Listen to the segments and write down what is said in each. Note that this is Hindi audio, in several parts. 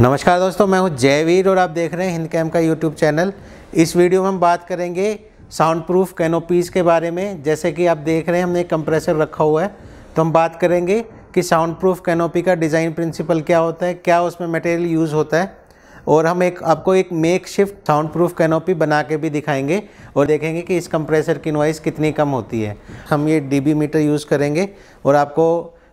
नमस्कार दोस्तों मैं हूं जयवीर और आप देख रहे हैं हिंद कैम का यूट्यूब चैनल इस वीडियो में हम बात करेंगे साउंड प्रूफ कैनोपीज़ के बारे में जैसे कि आप देख रहे हैं हमने एक कंप्रेसर रखा हुआ है तो हम बात करेंगे कि साउंड प्रूफ कैनोपी का डिज़ाइन प्रिंसिपल क्या होता है क्या उसमें मटेरियल यूज़ होता है और हम एक आपको एक makeshift soundproof canopy बना के भी दिखाएंगे और देखेंगे कि इस कंप्रेसर की नॉइज़ कितनी कम होती है हम ये डीबी मीटर यूज़ करेंगे और आपको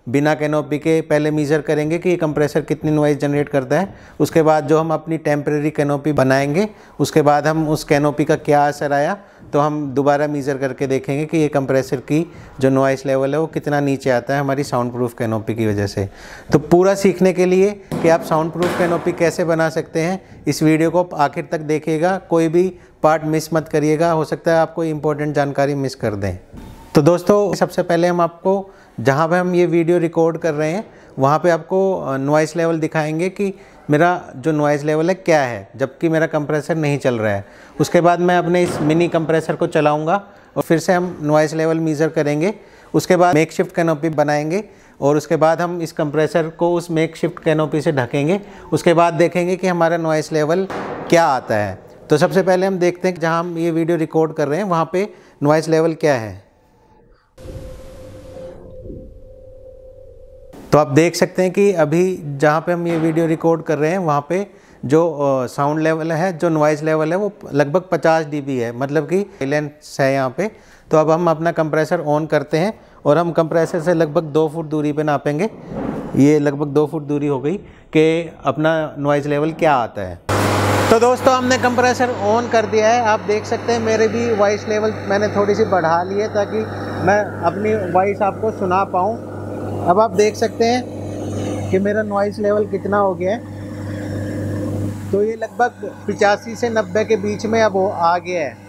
बिना कैनोपी के पहले मीज़र करेंगे कि ये कंप्रेसर कितनी नॉइज़ जनरेट करता है उसके बाद जो हम अपनी टेम्प्रेरी कैनोपी बनाएंगे उसके बाद हम उस कैनोपी का क्या असर आया तो हम दोबारा मीज़र करके देखेंगे कि ये कंप्रेसर की जो नॉइस लेवल है वो कितना नीचे आता है हमारी साउंड प्रूफ कैनोपी की वजह से तो पूरा सीखने के लिए कि आप साउंड प्रूफ कैनोपी कैसे बना सकते हैं इस वीडियो को आखिर तक देखिएगा कोई भी पार्ट मिस मत करिएगा हो सकता है आपको इम्पोर्टेंट जानकारी मिस कर दें तो दोस्तों सबसे पहले हम आपको जहाँ पे हम ये वीडियो रिकॉर्ड कर रहे हैं वहाँ पे आपको नॉइस लेवल दिखाएंगे कि मेरा जो नॉइस लेवल है क्या है जबकि मेरा कंप्रेसर नहीं चल रहा है उसके बाद मैं अपने इस मिनी कंप्रेसर को चलाऊँगा और फिर से हम नॉइस लेवल मीज़र करेंगे उसके बाद मेक शिफ्ट कैनोपी बनाएंगे और उसके बाद हम इस कंप्रेसर को उस मेक शिफ्ट कैनोपी से ढकेंगे उसके बाद देखेंगे कि हमारा नॉइस लेवल क्या आता है तो सबसे पहले हम देखते हैं कि जहाँ हम ये वीडियो रिकॉर्ड कर रहे हैं वहाँ पर नॉइस लेवल क्या है तो आप देख सकते हैं कि अभी जहाँ पे हम ये वीडियो रिकॉर्ड कर रहे हैं वहाँ पे जो साउंड लेवल है जो नॉइज़ लेवल है वो लगभग 50 डीबी है मतलब कि साइलेंस है यहाँ पे तो अब हम अपना कंप्रेसर ऑन करते हैं और हम कंप्रेसर से लगभग दो फुट दूरी पे नापेंगे ये लगभग दो फुट दूरी हो गई कि अपना नॉइज़ लेवल क्या आता है तो दोस्तों हमने कंप्रेसर ऑन कर दिया है आप देख सकते हैं मेरे भी वॉइस लेवल मैंने थोड़ी सी बढ़ा ली है ताकि मैं अपनी वॉइस आपको सुना पाऊँ अब आप देख सकते हैं कि मेरा नॉइस लेवल कितना हो गया है तो ये लगभग पिचासी से नब्बे के बीच में अब आ गया है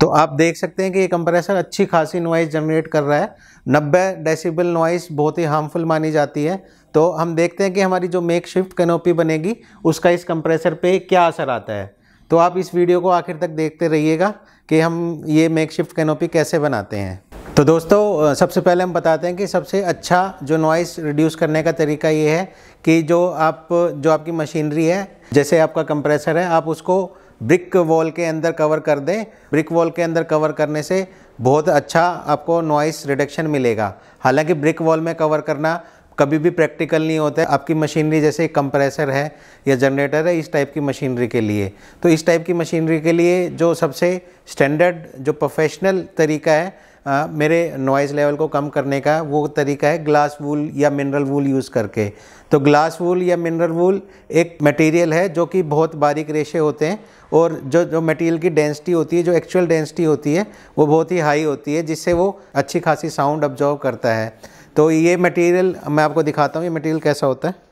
तो आप देख सकते हैं कि ये कंप्रेसर अच्छी खासी नॉइज़ जनरेट कर रहा है नब्बे डेसिबल नॉइज़ बहुत ही हार्मफुल मानी जाती है तो हम देखते हैं कि हमारी जो मेक शिफ्ट कैनोपी बनेगी उसका इस कंप्रेसर पे क्या असर आता है तो आप इस वीडियो को आखिर तक देखते रहिएगा कि हम ये मेक शिफ्ट कैनोपी कैसे बनाते हैं तो दोस्तों सबसे पहले हम बताते हैं कि सबसे अच्छा जो नॉइस रिड्यूस करने का तरीका ये है कि जो आप जो आपकी मशीनरी है जैसे आपका कंप्रेसर है आप उसको ब्रिक वॉल के अंदर कवर कर दें ब्रिक वॉल के अंदर कवर करने से बहुत अच्छा आपको नॉइस रिडक्शन मिलेगा हालांकि ब्रिक वॉल में कवर करना कभी भी प्रैक्टिकल नहीं होता है आपकी मशीनरी जैसे कंप्रेसर है या जनरेटर है इस टाइप की मशीनरी के लिए तो इस टाइप की मशीनरी के लिए जो सबसे स्टैंडर्ड जो प्रोफेशनल तरीका है आ, मेरे नॉइज़ लेवल को कम करने का वो तरीका है ग्लास वूल या मिनरल वूल यूज़ करके तो ग्लास वूल या मिनरल वूल एक मटेरियल है जो कि बहुत बारीक रेशे होते हैं और जो जो मटेरियल की डेंसिटी होती है जो एक्चुअल डेंसिटी होती है वो बहुत ही हाई होती है जिससे वो अच्छी खासी साउंड ऑब्जॉर्व करता है तो ये मटेरियल मैं आपको दिखाता हूँ ये मटेरियल कैसा होता है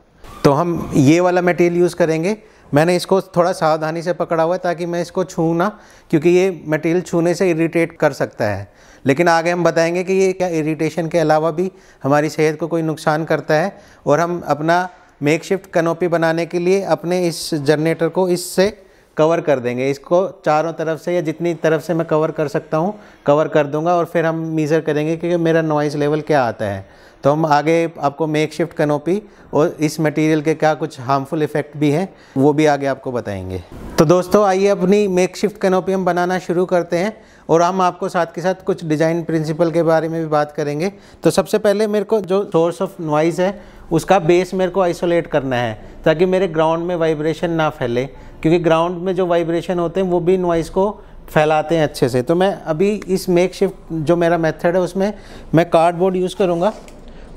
तो हम ये वाला मटेरियल यूज़ करेंगे मैंने इसको थोड़ा सावधानी से पकड़ा हुआ है ताकि मैं इसको छू ना क्योंकि ये मटेरियल छूने से इरीटेट कर सकता है लेकिन आगे हम बताएंगे कि ये क्या इरीटेशन के अलावा भी हमारी सेहत को कोई नुकसान करता है और हम अपना मेक शिफ्ट कनोपी बनाने के लिए अपने इस जनरेटर को इससे कवर कर देंगे इसको चारों तरफ से या जितनी तरफ से मैं कवर कर सकता हूँ कवर कर दूंगा और फिर हम मीज़र करेंगे कि मेरा नॉइज़ लेवल क्या आता है तो हम आगे आपको मेक शिफ्ट कनोपी और इस मटेरियल के क्या कुछ हार्मफुल इफ़ेक्ट भी हैं वो भी आगे आपको बताएंगे तो दोस्तों आइए अपनी मेक शिफ्ट कनोपी हम बनाना शुरू करते हैं और हम आपको साथ के साथ कुछ डिज़ाइन प्रिंसिपल के बारे में भी बात करेंगे तो सबसे पहले मेरे को जो सोर्स ऑफ नॉइज़ है उसका बेस मेरे को आइसोलेट करना है ताकि मेरे ग्राउंड में वाइब्रेशन ना फैले क्योंकि ग्राउंड में जो वाइब्रेशन होते हैं वो भी नॉइज़ को फैलाते हैं अच्छे से तो मैं अभी इस मेक शिफ्ट जो मेरा मेथड है उसमें मैं कार्डबोर्ड यूज़ करूँगा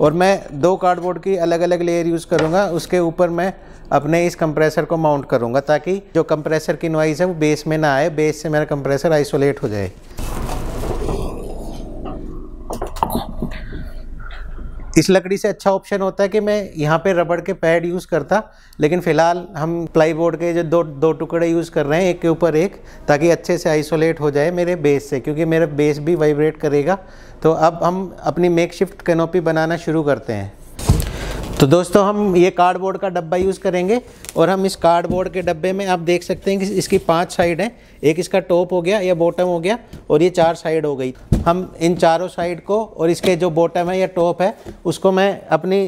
और मैं दो कार्डबोर्ड की अलग अलग लेयर यूज़ करूँगा उसके ऊपर मैं अपने इस कंप्रेसर को माउंट करूँगा ताकि जो कंप्रेसर की नॉइज़ है वो बेस में ना आए बेस से मेरा कंप्रेसर आइसोलेट हो जाए इस लकड़ी से अच्छा ऑप्शन होता है कि मैं यहाँ पे रबड़ के पैड यूज़ करता लेकिन फ़िलहाल हम बोर्ड के जो दो दो टुकड़े यूज़ कर रहे हैं एक के ऊपर एक ताकि अच्छे से आइसोलेट हो जाए मेरे बेस से क्योंकि मेरा बेस भी वाइब्रेट करेगा तो अब हम अपनी मेक शिफ्ट कैनोपी बनाना शुरू करते हैं तो दोस्तों हम ये कार्डबोर्ड का डब्बा यूज़ करेंगे और हम इस कार्डबोर्ड के डब्बे में आप देख सकते हैं कि इसकी पांच साइड हैं एक इसका टॉप हो गया या बॉटम हो गया और ये चार साइड हो गई हम इन चारों साइड को और इसके जो बॉटम है या टॉप है उसको मैं अपनी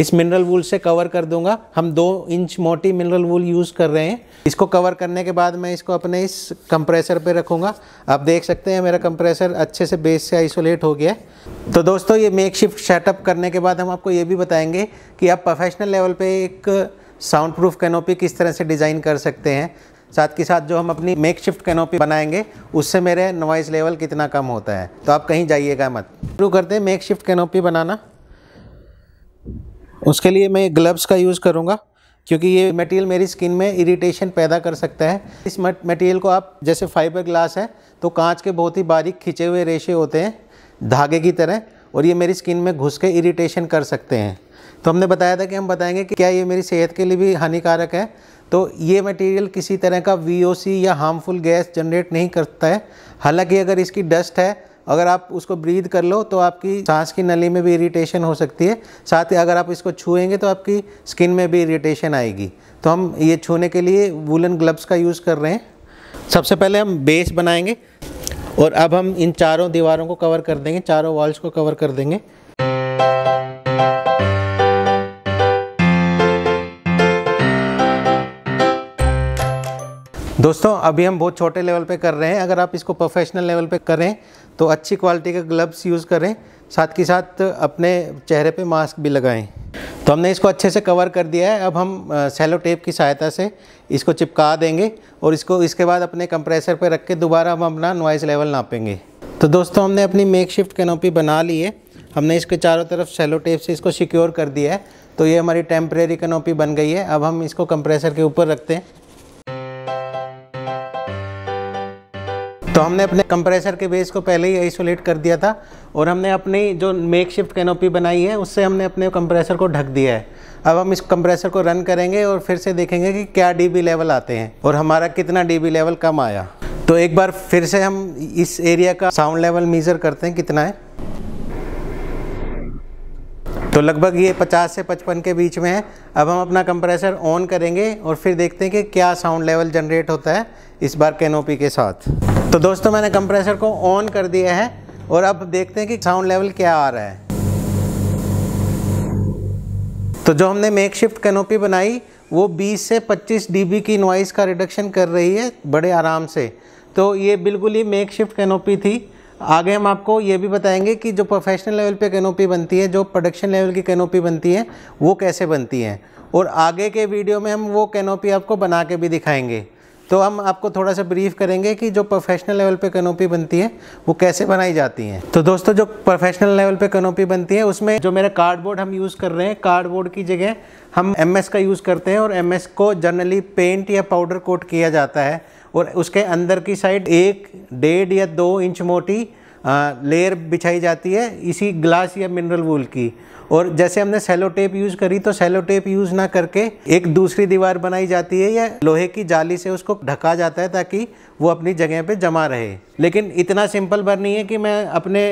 इस मिनरल वूल से कवर कर दूंगा हम दो इंच मोटी मिनरल वूल यूज़ कर रहे हैं इसको कवर करने के बाद मैं इसको अपने इस कंप्रेसर पर रखूँगा आप देख सकते हैं मेरा कंप्रेसर अच्छे से बेस से आइसोलेट हो गया तो दोस्तों ये मेक शिफ्ट सेटअप करने के बाद हम आपको ये भी बताएँगे कि आप प्रोफेशनल लेवल पे एक साउंड प्रूफ कैनोपी किस तरह से डिज़ाइन कर सकते हैं साथ के साथ जो हम अपनी मेक शिफ्ट कैनोपी बनाएंगे उससे मेरे नॉइज़ लेवल कितना कम होता है तो आप कहीं जाइएगा मत शुरू करते हैं मेक शिफ्ट कैनोपी बनाना उसके लिए मैं ग्लव्स का यूज़ करूँगा क्योंकि ये मटेरियल मेरी स्किन में इरिटेशन पैदा कर सकता है इस मटेरियल को आप जैसे फाइबर ग्लास है तो कांच के बहुत ही बारीक खिंचे हुए रेशे होते हैं धागे की तरह और ये मेरी स्किन में घुस के इरीटेशन कर सकते हैं तो हमने बताया था कि हम बताएंगे कि क्या ये मेरी सेहत के लिए भी हानिकारक है तो ये मटेरियल किसी तरह का वी या हार्मफुल गैस जनरेट नहीं करता है हालांकि अगर इसकी डस्ट है अगर आप उसको ब्रीद कर लो तो आपकी सांस की नली में भी इरिटेशन हो सकती है साथ ही अगर आप इसको छुएंगे तो आपकी स्किन में भी इरिटेशन आएगी तो हम ये छूने के लिए वुलन ग्लव्स का यूज़ कर रहे हैं सबसे पहले हम बेस बनाएंगे और अब हम इन चारों दीवारों को कवर कर देंगे चारों वॉल्स को कवर कर देंगे दोस्तों अभी हम बहुत छोटे लेवल पे कर रहे हैं अगर आप इसको प्रोफेशनल लेवल पे करें तो अच्छी क्वालिटी के ग्लव्स यूज़ करें साथ के साथ अपने चेहरे पे मास्क भी लगाएं तो हमने इसको अच्छे से कवर कर दिया है अब हम सेलो टेप की सहायता से इसको चिपका देंगे और इसको इसके बाद अपने कंप्रेसर पर रख के दोबारा हम अपना नॉइज़ लेवल नापेंगे तो दोस्तों हमने अपनी मेक शिफ्ट कैनोपी बना ली है हमने इसके चारों तरफ सेलो टेप से इसको सिक्योर कर दिया है तो ये हमारी टेम्परेरी कैनोपी बन गई है अब हम इसको कंप्रेसर के ऊपर रखते हैं तो हमने अपने कंप्रेसर के बेस को पहले ही आइसोलेट कर दिया था और हमने अपनी जो मेक शिफ्ट कैनोपी बनाई है उससे हमने अपने कंप्रेसर को ढक दिया है अब हम इस कंप्रेसर को रन करेंगे और फिर से देखेंगे कि क्या डीबी लेवल आते हैं और हमारा कितना डीबी लेवल कम आया तो एक बार फिर से हम इस एरिया का साउंड लेवल मीज़र करते हैं कितना है तो लगभग ये 50 से 55 के बीच में है अब हम अपना कंप्रेसर ऑन करेंगे और फिर देखते हैं कि क्या साउंड लेवल जनरेट होता है इस बार कैनोपी के साथ तो दोस्तों मैंने कंप्रेसर को ऑन कर दिया है और अब देखते हैं कि साउंड लेवल क्या आ रहा है तो जो हमने मेक शिफ्ट कैनोपी बनाई वो 20 से 25 डीबी की नॉइस का रिडक्शन कर रही है बड़े आराम से तो ये बिल्कुल ही मेक शिफ्ट कैनोपी थी आगे हम आपको ये भी बताएंगे कि जो प्रोफेशनल लेवल पे कैनोपी बनती है जो प्रोडक्शन लेवल की कैनोपी बनती है वो कैसे बनती है और आगे के वीडियो में हम वो कैनोपी आपको बना के भी दिखाएंगे तो हम आपको थोड़ा सा ब्रीफ करेंगे कि जो प्रोफेशनल लेवल पे कनोपी बनती है वो कैसे बनाई जाती है तो दोस्तों जो प्रोफेशनल लेवल पे कनोपी बनती है उसमें जो मेरा कार्डबोर्ड हम यूज़ कर रहे हैं कार्डबोर्ड की जगह हम एम का यूज़ करते हैं और एम को जनरली पेंट या पाउडर कोट किया जाता है और उसके अंदर की साइड एक डेढ़ या दो इंच मोटी लेयर बिछाई जाती है इसी ग्लास या मिनरल वूल की और जैसे हमने सेलो टेप यूज़ करी तो सेलो टेप यूज़ ना करके एक दूसरी दीवार बनाई जाती है या लोहे की जाली से उसको ढका जाता है ताकि वो अपनी जगह पे जमा रहे लेकिन इतना सिंपल बार नहीं है कि मैं अपने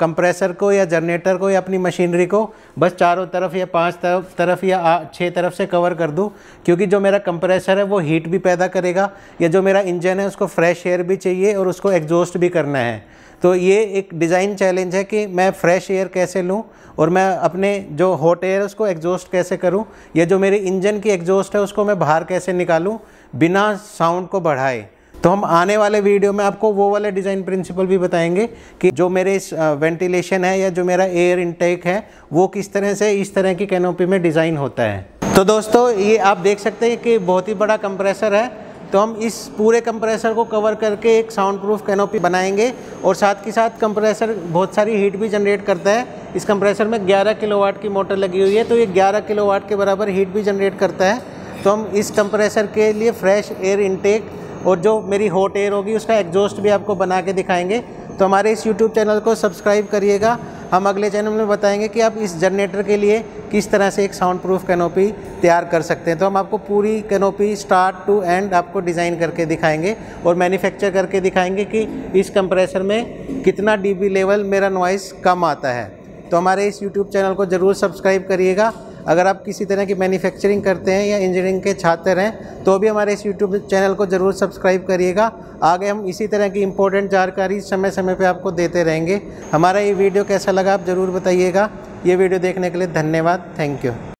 कंप्रेसर को या जनरेटर को या अपनी मशीनरी को बस चारों तरफ या पांच तरफ तरफ या छः तरफ से कवर कर दूँ क्योंकि जो मेरा कंप्रेसर है वो हीट भी पैदा करेगा या जो मेरा इंजन है उसको फ्रेश एयर भी चाहिए और उसको एग्जॉस्ट भी करना है तो ये एक डिज़ाइन चैलेंज है कि मैं फ्रेश एयर कैसे लूँ और मैं अपने जो हॉट एयर उसको एग्जॉस्ट कैसे करूँ या जो मेरे इंजन की एग्जॉस्ट है उसको मैं बाहर कैसे निकालूँ बिना साउंड को बढ़ाए तो हम आने वाले वीडियो में आपको वो वाले डिज़ाइन प्रिंसिपल भी बताएंगे कि जो मेरे इस वेंटिलेशन है या जो मेरा एयर इनटेक है वो किस तरह से इस तरह की कैनोपी में डिज़ाइन होता है तो दोस्तों ये आप देख सकते हैं कि बहुत ही बड़ा कंप्रेसर है तो हम इस पूरे कंप्रेसर को कवर करके एक साउंड प्रूफ कैनोपी बनाएंगे और साथ के साथ कंप्रेसर बहुत सारी हीट भी जनरेट करता है इस कंप्रेसर में 11 किलोवाट की मोटर लगी हुई है तो ये 11 किलोवाट के बराबर हीट भी जनरेट करता है तो हम इस कंप्रेसर के लिए फ्रेश एयर इनटेक और जो मेरी हॉट एयर होगी उसका एग्जॉस्ट भी आपको बना के दिखाएंगे तो हमारे इस यूट्यूब चैनल को सब्सक्राइब करिएगा हम अगले चैनल में बताएंगे कि आप इस जनरेटर के लिए किस तरह से एक साउंड प्रूफ कैनोपी तैयार कर सकते हैं तो हम आपको पूरी कैनोपी स्टार्ट टू एंड आपको डिज़ाइन करके दिखाएंगे और मैन्युफैक्चर करके दिखाएंगे कि इस कंप्रेसर में कितना डीबी लेवल मेरा नॉइस कम आता है तो हमारे इस यूट्यूब चैनल को ज़रूर सब्सक्राइब करिएगा अगर आप किसी तरह की मैन्युफैक्चरिंग करते हैं या इंजीनियरिंग के छात्र हैं तो भी हमारे इस यूट्यूब चैनल को ज़रूर सब्सक्राइब करिएगा आगे हम इसी तरह की इंपॉर्टेंट जानकारी समय समय पर आपको देते रहेंगे हमारा ये वीडियो कैसा लगा आप ज़रूर बताइएगा ये वीडियो देखने के लिए धन्यवाद थैंक यू